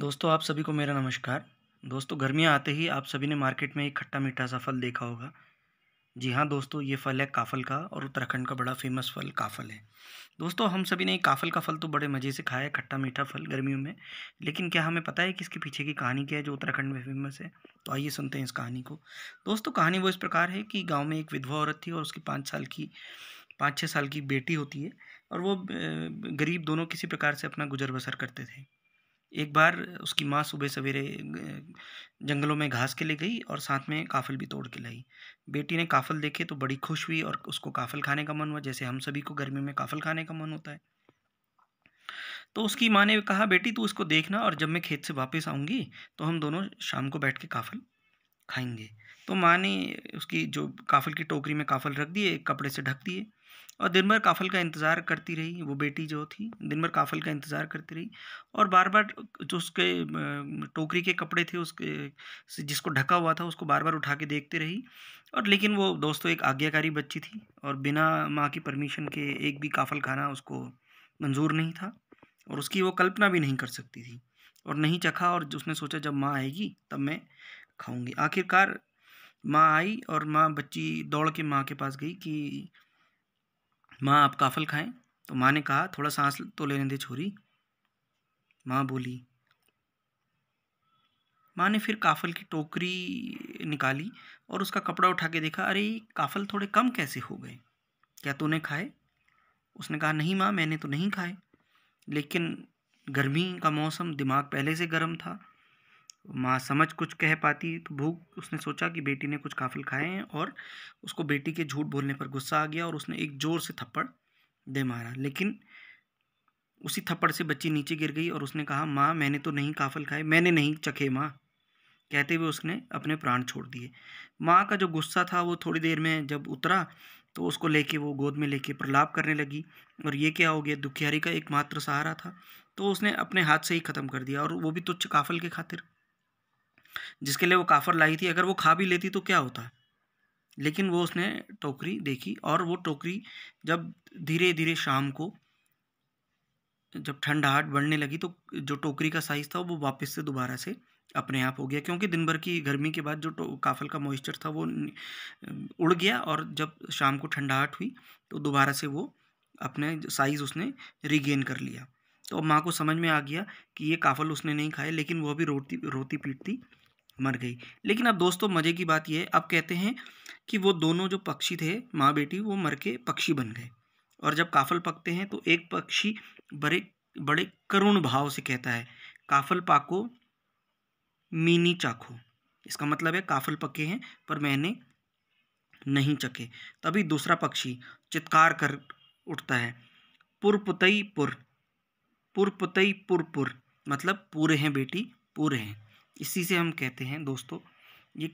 दोस्तों आप सभी को मेरा नमस्कार दोस्तों गर्मियाँ आते ही आप सभी ने मार्केट में एक खट्टा मीठा सा फल देखा होगा जी हाँ दोस्तों ये फल है काफल का और उत्तराखंड का बड़ा फेमस फल काफल है दोस्तों हम सभी ने काफल का फल तो बड़े मज़े से खाया है खट्टा मीठा फल गर्मियों में लेकिन क्या हमें पता है कि इसके पीछे की कहानी क्या है जो उत्तराखंड में फेमस है तो आइए सुनते हैं इस कहानी को दोस्तों कहानी वो इस प्रकार है कि गाँव में एक विधवा औरत थी और उसकी पाँच साल की पाँच छः साल की बेटी होती है और वो गरीब दोनों किसी प्रकार से अपना गुजर बसर करते थे एक बार उसकी माँ सुबह सवेरे जंगलों में घास के लिए गई और साथ में काफल भी तोड़ के लाई बेटी ने काफल देखे तो बड़ी खुश हुई और उसको काफल खाने का मन हुआ जैसे हम सभी को गर्मी में काफल खाने का मन होता है तो उसकी माँ ने कहा बेटी तू इसको देखना और जब मैं खेत से वापस आऊँगी तो हम दोनों शाम को बैठ के काफल खाएंगे तो माँ ने उसकी जो काफल की टोकरी में काफल रख दिए एक कपड़े से ढक दिए और दिन भर काफल का इंतज़ार करती रही वो बेटी जो थी दिन भर काफल का इंतज़ार करती रही और बार बार जो उसके टोकरी के कपड़े थे उसके जिसको ढका हुआ था उसको बार बार उठा के देखते रही और लेकिन वो दोस्तों एक आज्ञाकारी बच्ची थी और बिना माँ की परमिशन के एक भी काफल खाना उसको मंजूर नहीं था और उसकी वो कल्पना भी नहीं कर सकती थी और नहीं चखा और उसने सोचा जब माँ आएगी तब मैं खाऊंगी आखिरकार माँ आई और माँ बच्ची दौड़ के माँ के पास गई कि माँ आप काफल खाएं तो माँ ने कहा थोड़ा सांस तो लेने दे छोरी माँ बोली माँ ने फिर काफल की टोकरी निकाली और उसका कपड़ा उठा के देखा अरे काफल थोड़े कम कैसे हो गए क्या तूने खाए उसने कहा नहीं माँ मैंने तो नहीं खाए लेकिन गर्मी का मौसम दिमाग पहले से गर्म था माँ समझ कुछ कह पाती तो भूख उसने सोचा कि बेटी ने कुछ काफिल खाए हैं और उसको बेटी के झूठ बोलने पर गुस्सा आ गया और उसने एक ज़ोर से थप्पड़ दे मारा लेकिन उसी थप्पड़ से बच्ची नीचे गिर गई और उसने कहा माँ मैंने तो नहीं काफिल खाए मैंने नहीं चखे माँ कहते हुए उसने अपने प्राण छोड़ दिए माँ का जो गुस्सा था वो थोड़ी देर में जब उतरा तो उसको लेके वो गोद में लेके प्रलाप करने लगी और ये क्या हो गया दुखियारी का एकमात्र सहारा था तो उसने अपने हाथ से ही ख़त्म कर दिया और वो भी तुच्छ काफल के खातिर जिसके लिए वो काफ़र लाई थी अगर वो खा भी लेती तो क्या होता लेकिन वो उसने टोकरी देखी और वो टोकरी जब धीरे धीरे शाम को जब ठंडाहट बढ़ने लगी तो जो टोकरी का साइज़ था वो वापस से दोबारा से अपने आप हो गया क्योंकि दिन भर की गर्मी के बाद जो काफल का मॉइस्चर था वो उड़ गया और जब शाम को ठंडाहट हुई तो दोबारा से वो अपने साइज़ उसने रिगेन कर लिया तो अब माँ को समझ में आ गया कि ये काफल उसने नहीं खाए लेकिन वह अभी रोती रोती पीटती मर गई लेकिन अब दोस्तों मज़े की बात यह है अब कहते हैं कि वो दोनों जो पक्षी थे माँ बेटी वो मर के पक्षी बन गए और जब काफल पकते हैं तो एक पक्षी बड़े बड़े करुण भाव से कहता है काफल पाको मीनी चाखो इसका मतलब है काफल पके हैं पर मैंने नहीं चखे तभी दूसरा पक्षी चित्कार कर उठता है पुरपुतई पुर पुरपुतई पुर मतलब पूरे हैं बेटी पूरे हैं इसी से हम कहते हैं दोस्तों ये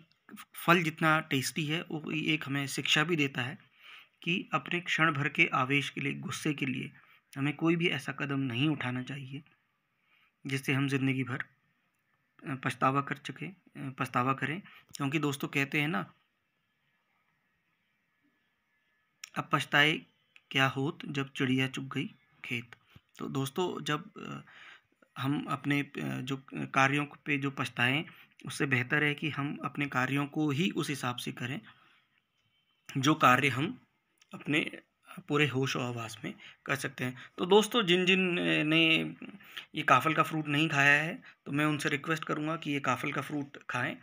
फल जितना टेस्टी है वो एक हमें शिक्षा भी देता है कि अपने क्षण भर के आवेश के लिए गुस्से के लिए हमें कोई भी ऐसा कदम नहीं उठाना चाहिए जिससे हम ज़िंदगी भर पछतावा कर चुके पछतावा करें क्योंकि दोस्तों कहते हैं ना अब पछताए क्या होत जब चिड़िया चुग गई खेत तो दोस्तों जब हम अपने जो कार्यों पे जो पछताएं उससे बेहतर है कि हम अपने कार्यों को ही उस हिसाब से करें जो कार्य हम अपने पूरे होश और आवास में कर सकते हैं तो दोस्तों जिन जिन ने ये काफल का फ्रूट नहीं खाया है तो मैं उनसे रिक्वेस्ट करूँगा कि ये काफल का फ्रूट खाएं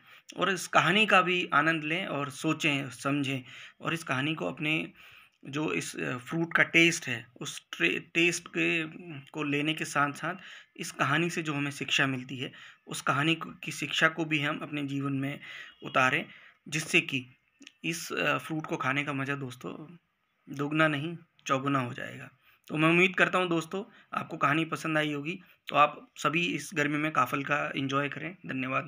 और इस कहानी का भी आनंद लें और सोचें समझें और इस कहानी को अपने जो इस फ्रूट का टेस्ट है उस टेस्ट के को लेने के साथ साथ इस कहानी से जो हमें शिक्षा मिलती है उस कहानी की शिक्षा को भी हम अपने जीवन में उतारें जिससे कि इस फ्रूट को खाने का मज़ा दोस्तों दोगुना नहीं चौगुना हो जाएगा तो मैं उम्मीद करता हूँ दोस्तों आपको कहानी पसंद आई होगी तो आप सभी इस गर्मी में काफल का इंजॉय करें धन्यवाद